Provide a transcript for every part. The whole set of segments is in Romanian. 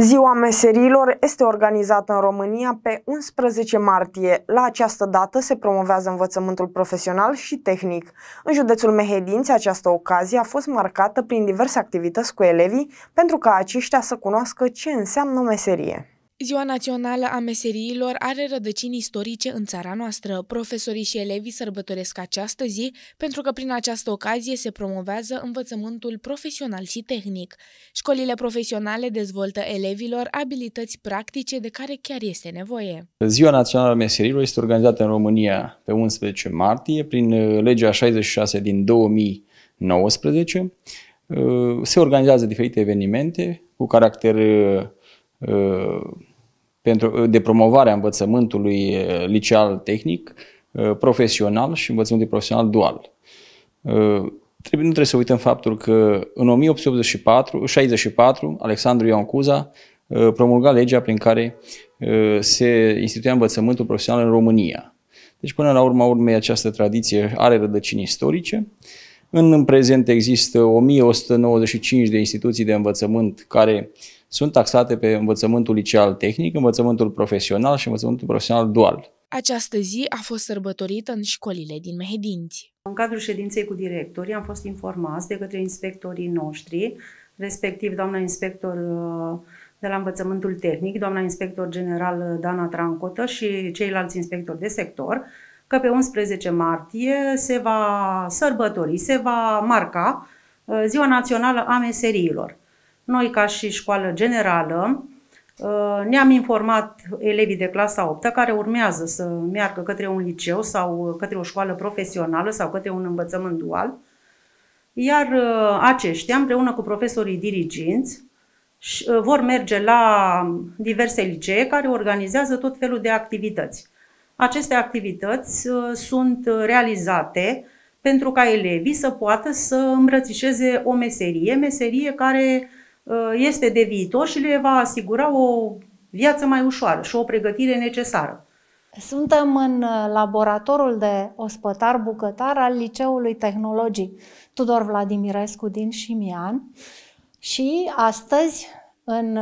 Ziua meserilor este organizată în România pe 11 martie. La această dată se promovează învățământul profesional și tehnic. În județul Mehedinți, această ocazie a fost marcată prin diverse activități cu elevii pentru ca aceștia să cunoască ce înseamnă meserie. Ziua Națională a Meseriilor are rădăcini istorice în țara noastră. Profesorii și elevii sărbătoresc această zi pentru că prin această ocazie se promovează învățământul profesional și tehnic. Școlile profesionale dezvoltă elevilor abilități practice de care chiar este nevoie. Ziua Națională a Meseriilor este organizată în România pe 11 martie prin uh, legea 66 din 2019. Uh, se organizează diferite evenimente cu caracter uh, pentru, de promovare a învățământului eh, liceal tehnic, eh, profesional și învățământul profesional dual. Eh, trebuie, nu trebuie să uităm faptul că în 1864 Alexandru Ioan Cuza promulga legea prin care se instituia învățământul profesional în România. Deci până la urma urmei această tradiție are rădăcini istorice în, prezent există 1195 de instituții de învățământ care sunt taxate pe învățământul liceal tehnic, învățământul profesional și învățământul profesional dual. Această zi a fost sărbătorită în școlile din Mehedinți. În cadrul ședinței cu directorii am fost informați de către inspectorii noștri, respectiv doamna inspector de la învățământul tehnic, doamna inspector general Dana Trancotă și ceilalți inspectori de sector, că pe 11 martie se va sărbători, se va marca uh, Ziua Națională a Meseriilor. Noi, ca și școală generală, uh, ne-am informat elevii de clasa 8 care urmează să meargă către un liceu sau către o școală profesională sau către un învățământ dual, iar uh, aceștia, împreună cu profesorii diriginți, vor merge la diverse licee care organizează tot felul de activități. Aceste activități uh, sunt uh, realizate pentru ca elevii să poată să îmbrățișeze o meserie, meserie care uh, este de viitor și le va asigura o viață mai ușoară și o pregătire necesară. Suntem în laboratorul de ospătar bucătar al Liceului Tehnologic Tudor Vladimirescu din Șimian și astăzi, în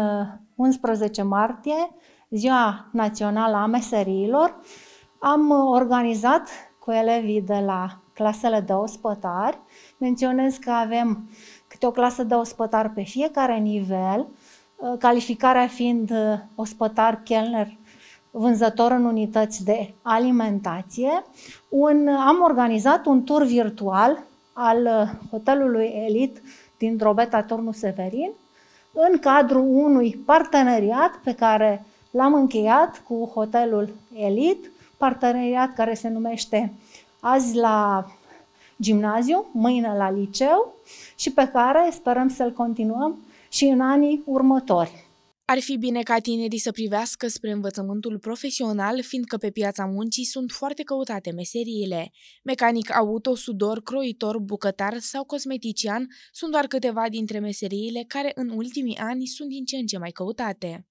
11 martie, Ziua Națională a Meseriilor, am uh, organizat cu elevii de la clasele de ospătari. Menționez că avem câte o clasă de ospătar pe fiecare nivel, uh, calificarea fiind uh, ospătar kelner vânzător în unități de alimentație. Un, am organizat un tur virtual al hotelului Elit din Drobeta Turnul Severin, în cadrul unui parteneriat pe care l-am încheiat cu hotelul Elit parteneriat care se numește azi la gimnaziu, mâine la liceu și pe care sperăm să-l continuăm și în anii următori. Ar fi bine ca tinerii să privească spre învățământul profesional, fiindcă pe piața muncii sunt foarte căutate meseriile. Mecanic auto, sudor, croitor, bucătar sau cosmetician sunt doar câteva dintre meseriile care în ultimii ani sunt din ce în ce mai căutate.